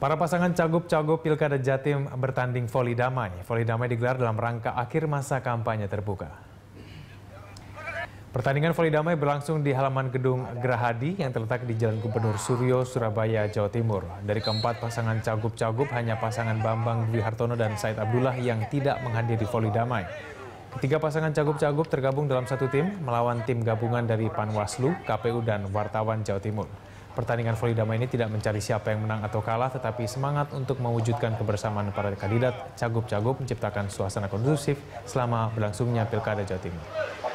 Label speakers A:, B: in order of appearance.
A: Para pasangan cagup-cagup Pilkada Jatim bertanding voli damai. Voli damai digelar dalam rangka akhir masa kampanye terbuka. Pertandingan voli damai berlangsung di halaman gedung Gerahadi yang terletak di Jalan Gubernur Suryo, Surabaya, Jawa Timur. Dari keempat pasangan cagup-cagup, hanya pasangan Bambang Dwi Hartono dan Said Abdullah yang tidak menghadiri voli damai. Ketiga pasangan cagup-cagup tergabung dalam satu tim melawan tim gabungan dari Panwaslu, KPU, dan wartawan Jawa Timur. Pertandingan voli damai ini tidak mencari siapa yang menang atau kalah, tetapi semangat untuk mewujudkan kebersamaan para kandidat cagup-cagup menciptakan suasana kondusif selama berlangsungnya Pilkada Jawa Timur.